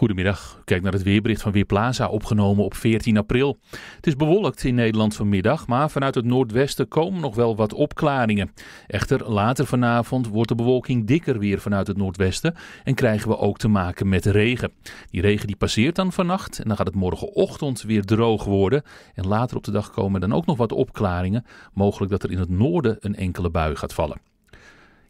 Goedemiddag. Kijk naar het weerbericht van Weerplaza, opgenomen op 14 april. Het is bewolkt in Nederland vanmiddag, maar vanuit het noordwesten komen nog wel wat opklaringen. Echter, later vanavond wordt de bewolking dikker weer vanuit het noordwesten en krijgen we ook te maken met regen. Die regen die passeert dan vannacht en dan gaat het morgenochtend weer droog worden. En later op de dag komen dan ook nog wat opklaringen. Mogelijk dat er in het noorden een enkele bui gaat vallen.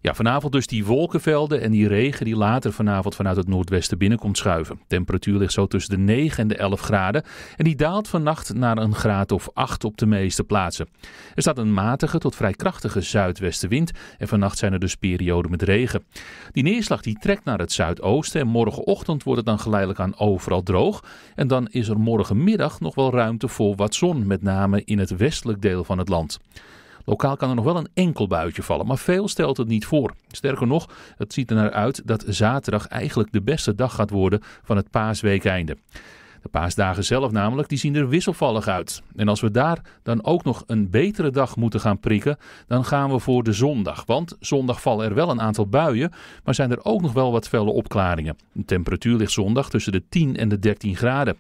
Ja, vanavond dus die wolkenvelden en die regen die later vanavond vanuit het noordwesten binnenkomt schuiven. Temperatuur ligt zo tussen de 9 en de 11 graden en die daalt vannacht naar een graad of 8 op de meeste plaatsen. Er staat een matige tot vrij krachtige zuidwestenwind en vannacht zijn er dus perioden met regen. Die neerslag die trekt naar het zuidoosten en morgenochtend wordt het dan geleidelijk aan overal droog. En dan is er morgenmiddag nog wel ruimte voor wat zon, met name in het westelijk deel van het land. Lokaal kan er nog wel een enkel buitje vallen, maar veel stelt het niet voor. Sterker nog, het ziet er naar uit dat zaterdag eigenlijk de beste dag gaat worden van het paasweekeinde. De paasdagen zelf namelijk, die zien er wisselvallig uit. En als we daar dan ook nog een betere dag moeten gaan prikken, dan gaan we voor de zondag. Want zondag vallen er wel een aantal buien, maar zijn er ook nog wel wat felle opklaringen. De temperatuur ligt zondag tussen de 10 en de 13 graden.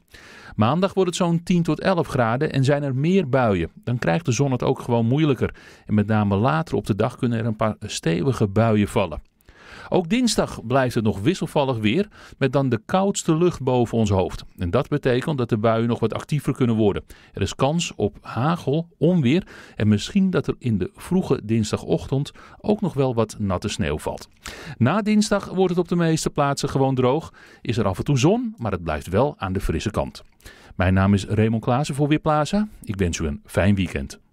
Maandag wordt het zo'n 10 tot 11 graden en zijn er meer buien. Dan krijgt de zon het ook gewoon moeilijker. En met name later op de dag kunnen er een paar stevige buien vallen. Ook dinsdag blijft het nog wisselvallig weer, met dan de koudste lucht boven ons hoofd. En dat betekent dat de buien nog wat actiever kunnen worden. Er is kans op hagel, onweer en misschien dat er in de vroege dinsdagochtend ook nog wel wat natte sneeuw valt. Na dinsdag wordt het op de meeste plaatsen gewoon droog. Is er af en toe zon, maar het blijft wel aan de frisse kant. Mijn naam is Raymond Klaassen voor Weerplaza. Ik wens u een fijn weekend.